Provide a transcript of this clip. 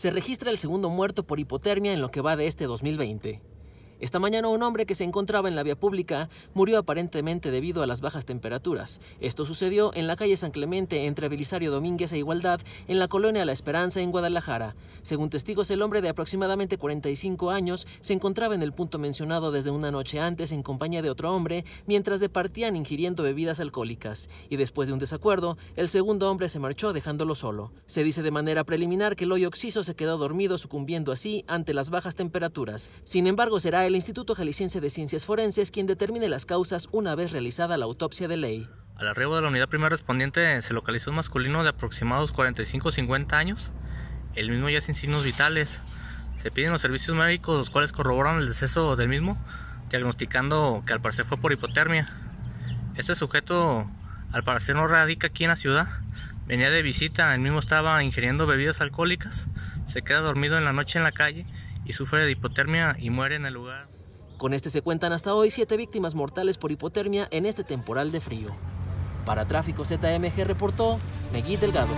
se registra el segundo muerto por hipotermia en lo que va de este 2020. Esta mañana un hombre que se encontraba en la vía pública murió aparentemente debido a las bajas temperaturas. Esto sucedió en la calle San Clemente entre Belisario Domínguez e Igualdad en la colonia La Esperanza en Guadalajara. Según testigos, el hombre de aproximadamente 45 años se encontraba en el punto mencionado desde una noche antes en compañía de otro hombre mientras departían ingiriendo bebidas alcohólicas y después de un desacuerdo, el segundo hombre se marchó dejándolo solo. Se dice de manera preliminar que el hoyo oxiso se quedó dormido sucumbiendo así ante las bajas temperaturas. Sin embargo, será el Instituto Jalisciense de Ciencias Forenses quien determine las causas una vez realizada la autopsia de ley. Al arribo de la unidad primera respondiente se localizó un masculino de aproximados 45-50 años. El mismo ya sin signos vitales. Se piden los servicios médicos, los cuales corroboran el deceso del mismo, diagnosticando que al parecer fue por hipotermia. Este sujeto, al parecer, no radica aquí en la ciudad. Venía de visita, el mismo estaba ingiriendo bebidas alcohólicas. Se queda dormido en la noche en la calle y sufre de hipotermia y muere en el lugar. Con este se cuentan hasta hoy siete víctimas mortales por hipotermia en este temporal de frío. Para Tráfico ZMG reportó Megui Delgado.